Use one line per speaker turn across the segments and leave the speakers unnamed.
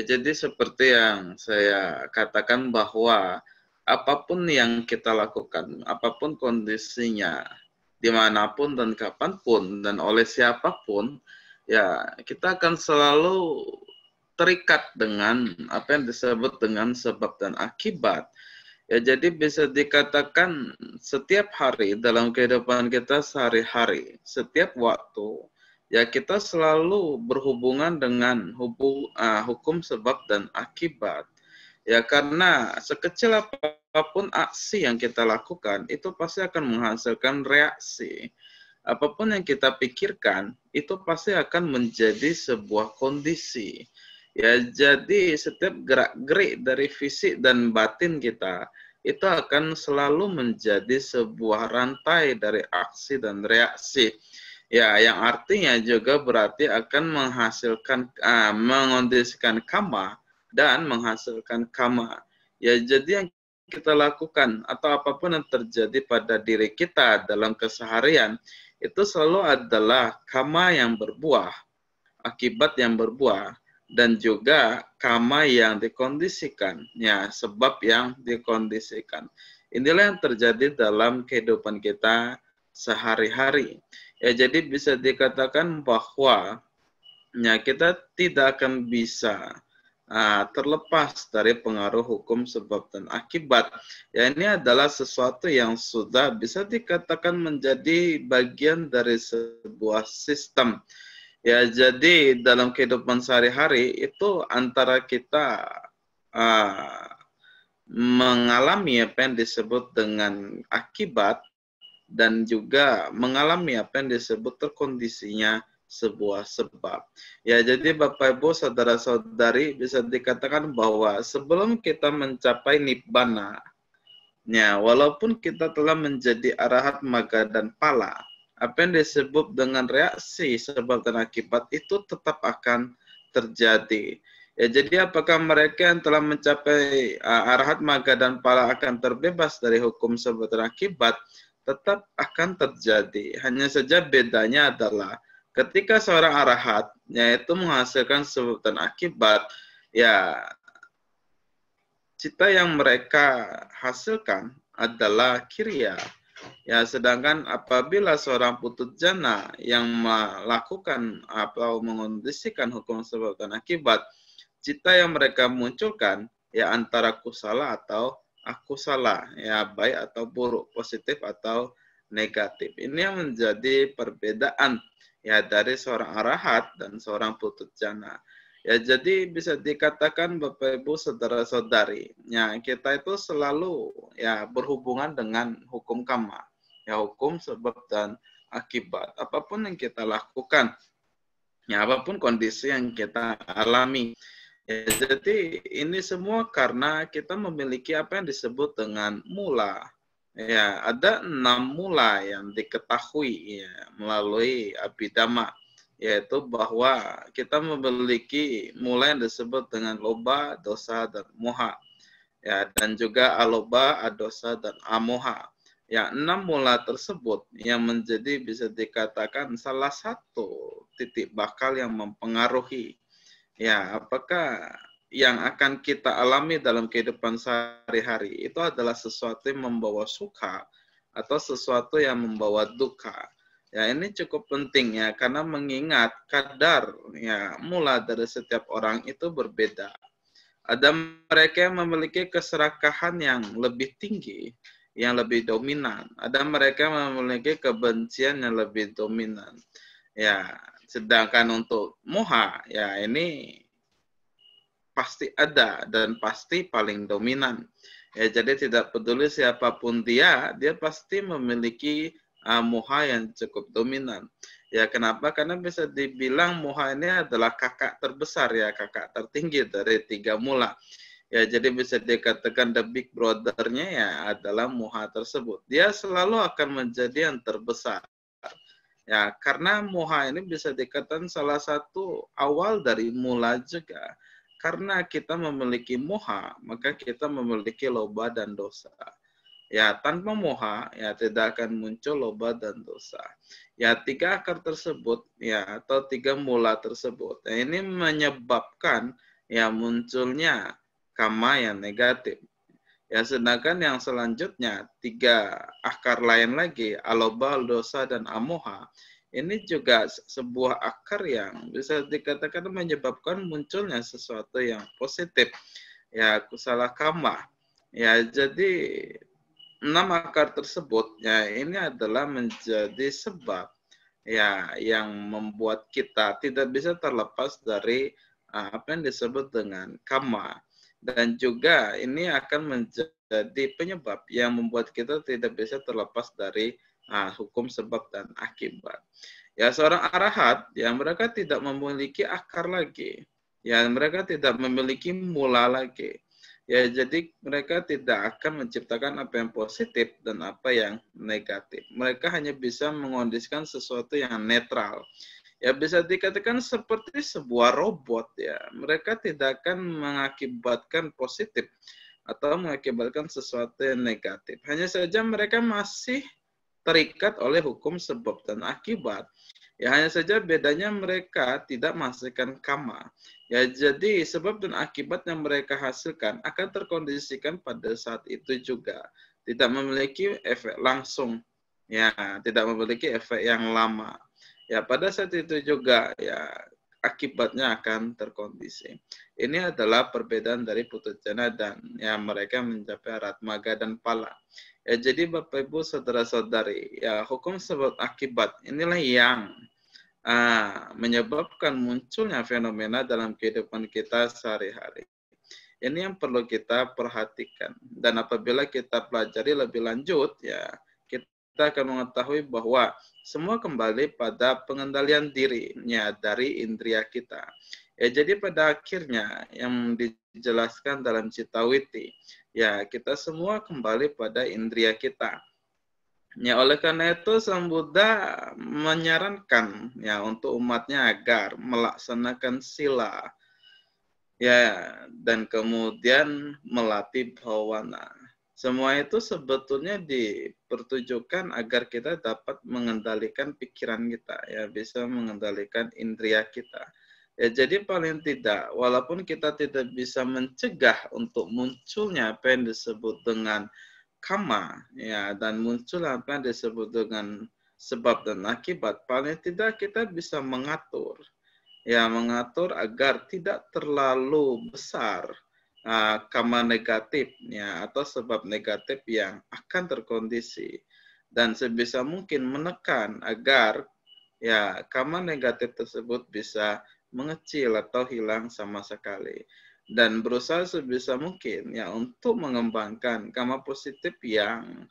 Ya, jadi seperti yang saya katakan bahwa apapun yang kita lakukan, apapun kondisinya, dimanapun dan kapanpun dan oleh siapapun, ya kita akan selalu terikat dengan apa yang disebut dengan sebab dan akibat. Ya jadi bisa dikatakan setiap hari dalam kehidupan kita sehari-hari, setiap waktu, ya kita selalu berhubungan dengan hubung, uh, ah, hukum sebab dan akibat. Ya karena sekecil apapun aksi yang kita lakukan itu pasti akan menghasilkan reaksi. Apapun yang kita pikirkan itu pasti akan menjadi sebuah kondisi. Ya jadi setiap gerak-gerik dari fisik dan batin kita itu akan selalu menjadi sebuah rantai dari aksi dan reaksi Ya, yang artinya juga berarti akan menghasilkan, uh, mengondisikan kama dan menghasilkan kama. Ya, jadi yang kita lakukan atau apapun yang terjadi pada diri kita dalam keseharian itu selalu adalah kama yang berbuah, akibat yang berbuah, dan juga kama yang dikondisikan, ya sebab yang dikondisikan. Inilah yang terjadi dalam kehidupan kita sehari-hari. Ya jadi bisa dikatakan bahwa ya kita tidak akan bisa uh, terlepas dari pengaruh hukum sebab dan akibat. Ya ini adalah sesuatu yang sudah bisa dikatakan menjadi bagian dari sebuah sistem. Ya jadi dalam kehidupan sehari-hari itu antara kita uh, mengalami apa yang disebut dengan akibat dan juga mengalami apa yang disebut terkondisinya sebuah sebab. Ya, jadi Bapak Ibu, saudara-saudari bisa dikatakan bahwa sebelum kita mencapai nibbana, ya, walaupun kita telah menjadi arahat maga dan pala, apa yang disebut dengan reaksi sebab dan akibat itu tetap akan terjadi. Ya, jadi apakah mereka yang telah mencapai uh, arahat maga dan pala akan terbebas dari hukum sebab dan akibat? tetap akan terjadi. Hanya saja bedanya adalah ketika seorang arahat yaitu menghasilkan sebab dan akibat, ya cita yang mereka hasilkan adalah kirya. Ya, sedangkan apabila seorang putut jana yang melakukan atau mengondisikan hukum sebab dan akibat, cita yang mereka munculkan ya antara kusala atau aku salah ya baik atau buruk positif atau negatif ini yang menjadi perbedaan ya dari seorang arahat dan seorang putut jana ya jadi bisa dikatakan bapak ibu saudara saudari ya kita itu selalu ya berhubungan dengan hukum karma ya hukum sebab dan akibat apapun yang kita lakukan ya apapun kondisi yang kita alami Ya, jadi ini semua karena kita memiliki apa yang disebut dengan mula. Ya, ada enam mula yang diketahui ya, melalui abidama, yaitu bahwa kita memiliki mula yang disebut dengan loba, dosa, dan moha. Ya, dan juga aloba, adosa, dan amoha. Ya, enam mula tersebut yang menjadi bisa dikatakan salah satu titik bakal yang mempengaruhi ya apakah yang akan kita alami dalam kehidupan sehari-hari itu adalah sesuatu yang membawa suka atau sesuatu yang membawa duka. Ya, ini cukup penting ya karena mengingat kadar ya mula dari setiap orang itu berbeda. Ada mereka yang memiliki keserakahan yang lebih tinggi, yang lebih dominan. Ada mereka yang memiliki kebencian yang lebih dominan. Ya, Sedangkan untuk moha, ya ini pasti ada dan pasti paling dominan. Ya, jadi tidak peduli siapapun dia, dia pasti memiliki uh, moha yang cukup dominan. Ya kenapa? Karena bisa dibilang Moha ini adalah kakak terbesar ya, kakak tertinggi dari tiga mula. Ya jadi bisa dikatakan the big brothernya ya adalah Moha tersebut. Dia selalu akan menjadi yang terbesar. Ya, karena moha ini bisa dikatakan salah satu awal dari mula juga. Karena kita memiliki moha, maka kita memiliki loba dan dosa. Ya, tanpa moha, ya tidak akan muncul loba dan dosa. Ya, tiga akar tersebut, ya, atau tiga mula tersebut. Ya, ini menyebabkan ya munculnya kama yang negatif. Ya, sedangkan yang selanjutnya tiga akar lain lagi, alobal, dosa, dan amoha, ini juga sebuah akar yang bisa dikatakan menyebabkan munculnya sesuatu yang positif. Ya, salah kama. Ya, jadi enam akar tersebut ya ini adalah menjadi sebab ya yang membuat kita tidak bisa terlepas dari ah, apa yang disebut dengan kama dan juga ini akan menjadi penyebab yang membuat kita tidak bisa terlepas dari uh, hukum sebab dan akibat. Ya seorang arahat yang mereka tidak memiliki akar lagi, ya mereka tidak memiliki mula lagi. Ya jadi mereka tidak akan menciptakan apa yang positif dan apa yang negatif. Mereka hanya bisa mengondisikan sesuatu yang netral ya bisa dikatakan seperti sebuah robot ya. Mereka tidak akan mengakibatkan positif atau mengakibatkan sesuatu yang negatif. Hanya saja mereka masih terikat oleh hukum sebab dan akibat. Ya hanya saja bedanya mereka tidak menghasilkan kama. Ya jadi sebab dan akibat yang mereka hasilkan akan terkondisikan pada saat itu juga. Tidak memiliki efek langsung. Ya, tidak memiliki efek yang lama. Ya, pada saat itu juga ya akibatnya akan terkondisi. Ini adalah perbedaan dari putut jana dan ya mereka mencapai ratmaga dan pala. Ya, jadi Bapak Ibu saudara-saudari, ya hukum sebab akibat inilah yang uh, menyebabkan munculnya fenomena dalam kehidupan kita sehari-hari. Ini yang perlu kita perhatikan. Dan apabila kita pelajari lebih lanjut, ya kita akan mengetahui bahwa semua kembali pada pengendalian dirinya dari indria kita. Ya, jadi pada akhirnya yang dijelaskan dalam Citawiti, ya kita semua kembali pada indria kita. Ya, oleh karena itu Sang Buddha menyarankan ya untuk umatnya agar melaksanakan sila ya dan kemudian melatih bhavana. Semua itu sebetulnya dipertujukan agar kita dapat mengendalikan pikiran kita, ya bisa mengendalikan indria kita. Ya, jadi paling tidak, walaupun kita tidak bisa mencegah untuk munculnya apa yang disebut dengan kama, ya, dan muncul apa yang disebut dengan sebab dan akibat, paling tidak kita bisa mengatur, ya, mengatur agar tidak terlalu besar Eh, kama negatifnya atau sebab negatif yang akan terkondisi dan sebisa mungkin menekan agar ya karma negatif tersebut bisa mengecil atau hilang sama sekali dan berusaha sebisa mungkin ya untuk mengembangkan kama positif yang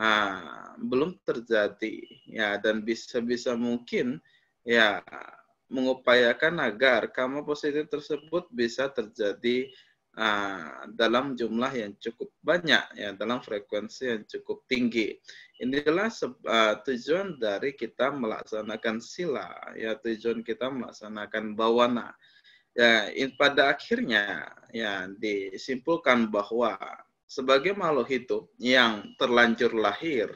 uh, belum terjadi ya dan bisa bisa mungkin ya mengupayakan agar kama positif tersebut bisa terjadi Ah, dalam jumlah yang cukup banyak ya dalam frekuensi yang cukup tinggi inilah ah, tujuan dari kita melaksanakan sila ya tujuan kita melaksanakan bawana ya in, pada akhirnya ya disimpulkan bahwa sebagai makhluk hidup yang terlanjur lahir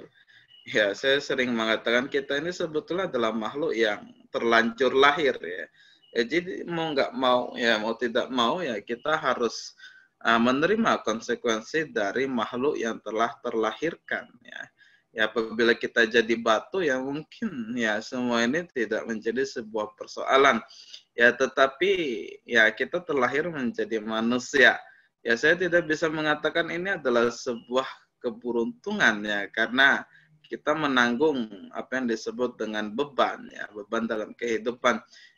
ya saya sering mengatakan kita ini sebetulnya adalah makhluk yang terlanjur lahir ya Ya, jadi mau nggak mau ya mau tidak mau ya kita harus uh, menerima konsekuensi dari makhluk yang telah terlahirkan ya. Ya apabila kita jadi batu ya mungkin ya semua ini tidak menjadi sebuah persoalan. Ya tetapi ya kita terlahir menjadi manusia. Ya saya tidak bisa mengatakan ini adalah sebuah keberuntungan ya karena kita menanggung apa yang disebut dengan beban ya, beban dalam kehidupan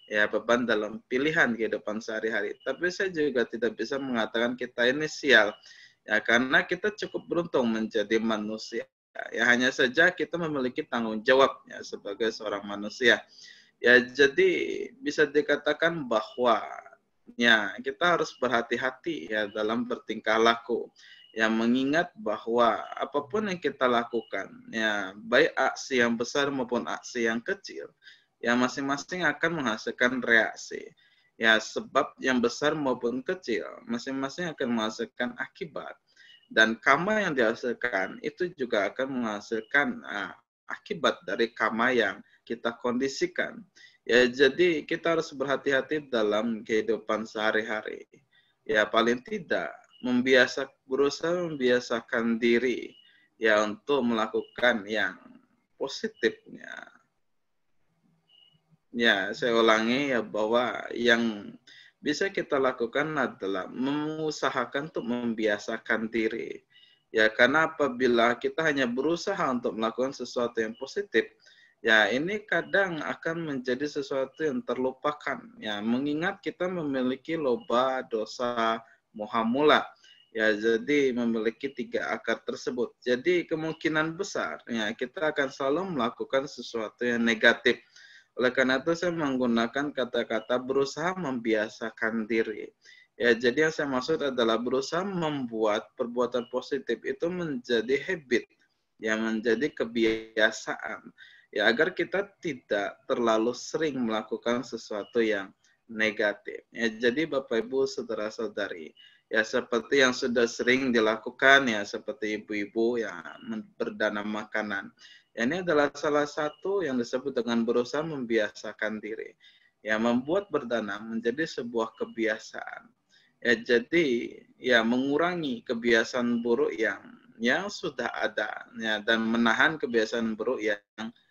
ya beban dalam pilihan kehidupan sehari-hari. Tapi saya juga tidak bisa mengatakan kita ini sial, ya karena kita cukup beruntung menjadi manusia. Ya hanya saja kita memiliki tanggung jawab ya, sebagai seorang manusia. Ya jadi bisa dikatakan bahwa ya kita harus berhati-hati ya dalam bertingkah laku ya mengingat bahwa apapun yang kita lakukan, ya baik aksi yang besar maupun aksi yang kecil, yang masing-masing akan menghasilkan reaksi. Ya, sebab yang besar maupun kecil, masing-masing akan menghasilkan akibat. Dan karma yang dihasilkan itu juga akan menghasilkan uh, akibat dari karma yang kita kondisikan. Ya, jadi kita harus berhati-hati dalam kehidupan sehari-hari. Ya, paling tidak membiasa berusaha membiasakan diri ya untuk melakukan yang positifnya Ya, saya ulangi ya bahwa yang bisa kita lakukan adalah mengusahakan untuk membiasakan diri. Ya, karena apabila kita hanya berusaha untuk melakukan sesuatu yang positif, ya ini kadang akan menjadi sesuatu yang terlupakan. Ya, mengingat kita memiliki loba dosa muhamula. Ya, jadi memiliki tiga akar tersebut. Jadi kemungkinan besar ya kita akan selalu melakukan sesuatu yang negatif oleh karena itu saya menggunakan kata-kata berusaha membiasakan diri. Ya, jadi yang saya maksud adalah berusaha membuat perbuatan positif itu menjadi habit, ya menjadi kebiasaan. Ya agar kita tidak terlalu sering melakukan sesuatu yang negatif. Ya, jadi Bapak Ibu saudara-saudari, ya seperti yang sudah sering dilakukan ya seperti ibu-ibu yang berdana makanan ini adalah salah satu yang disebut dengan berusaha membiasakan diri. Ya, membuat berdanam menjadi sebuah kebiasaan. Ya, jadi ya mengurangi kebiasaan buruk yang yang sudah ada ya dan menahan kebiasaan buruk yang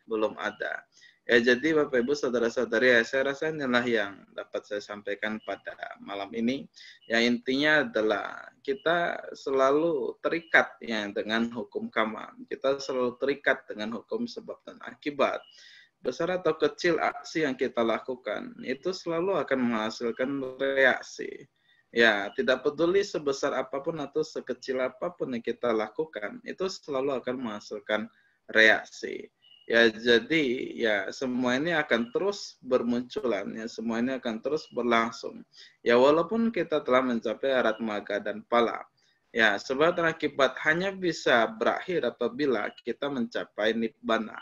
belum ada. Ya jadi Bapak Ibu saudara-saudari ya, saya rasa inilah yang dapat saya sampaikan pada malam ini. yang intinya adalah kita selalu terikat ya dengan hukum karma. Kita selalu terikat dengan hukum sebab dan akibat. Besar atau kecil aksi yang kita lakukan itu selalu akan menghasilkan reaksi. Ya, tidak peduli sebesar apapun atau sekecil apapun yang kita lakukan, itu selalu akan menghasilkan reaksi. Ya jadi ya semua ini akan terus bermunculan, ya semua ini akan terus berlangsung. Ya walaupun kita telah mencapai arat maga dan pala. Ya sebab akibat hanya bisa berakhir apabila kita mencapai nibbana.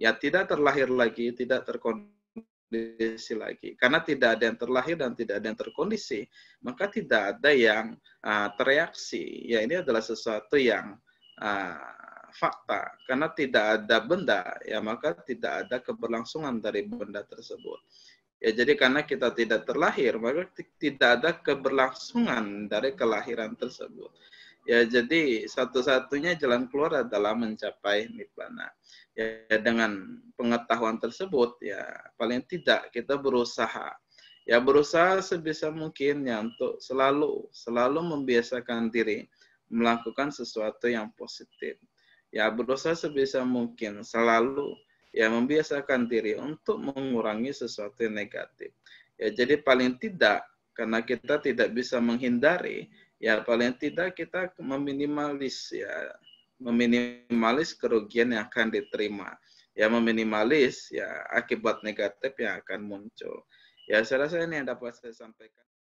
Ya tidak terlahir lagi, tidak terkondisi lagi. Karena tidak ada yang terlahir dan tidak ada yang terkondisi, maka tidak ada yang uh, tereaksi. Ya ini adalah sesuatu yang uh, fakta karena tidak ada benda ya maka tidak ada keberlangsungan dari benda tersebut ya jadi karena kita tidak terlahir maka tidak ada keberlangsungan dari kelahiran tersebut ya jadi satu-satunya jalan keluar adalah mencapai nirvana ya dengan pengetahuan tersebut ya paling tidak kita berusaha ya berusaha sebisa mungkin ya untuk selalu selalu membiasakan diri melakukan sesuatu yang positif ya berusaha sebisa mungkin selalu ya membiasakan diri untuk mengurangi sesuatu yang negatif. Ya jadi paling tidak karena kita tidak bisa menghindari ya paling tidak kita meminimalis ya meminimalis kerugian yang akan diterima ya meminimalis ya akibat negatif yang akan muncul ya saya rasa ini yang dapat saya sampaikan